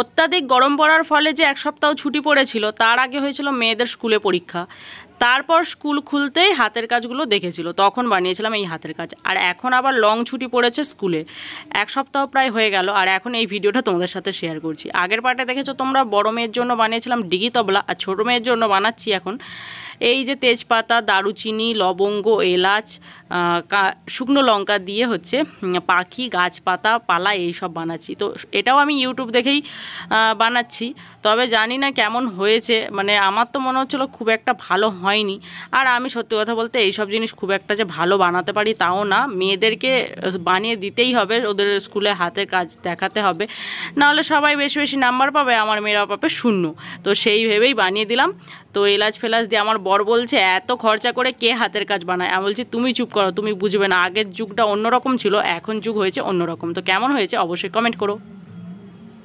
অত্যাধিক গরম পড়ার ফলে যে এক সপ্তাহ ছুটি পড়েছিল তার আগে হয়েছিল মেয়েদের স্কুলে পরীক্ষা তারপর স্কুল খুলতেই হাতের কাজগুলো দেখেছিল তখন বানিয়েছিলাম এই হাতের কাজ আর এখন আবার লং ছুটি পড়েছে স্কুলে এক সপ্তাহ প্রায় হয়ে গেল আর এখন এই ভিডিওটা তোমাদের সাথে শেয়ার করছি আগের পার্টে দেখেছো তোমরা বড় মেয়ের জন্য বানিয়েছিলাম ডিগি তবলা আর ছোটো মেয়ের জন্য বানাচ্ছি এখন এই যে তেজপাতা দারুচিনি লবঙ্গ এলাচ শুকনো লঙ্কা দিয়ে হচ্ছে পাখি গাছপাতা পালা এইসব বানাচ্ছি তো এটাও আমি ইউটিউব দেখেই বানাচ্ছি তবে জানি না কেমন হয়েছে মানে আমার তো মনে হচ্ছিলো খুব একটা ভালো হয়নি আর আমি সত্যি কথা বলতে এইসব জিনিস খুব একটা যে ভালো বানাতে পারি তাও না মেয়েদেরকে বানিয়ে দিতেই হবে ওদের স্কুলে হাতের কাজ দেখাতে হবে নাহলে সবাই বেশি বেশি নাম্বার পাবে আমার মেয়েরা পাবে শূন্য তো সেই ভেবেই বানিয়ে দিলাম তো এলাচ ফেলাচ দিয়ে আমার বর বলছে এত খরচা করে কে হাতের কাজ বানায় আমি বলছি তুমি চুপ করো তুমি বুঝবে না আগের যুগটা অন্যরকম ছিল এখন যুগ হয়েছে অন্যরকম তো কেমন হয়েছে অবশ্যই কমেন্ট করো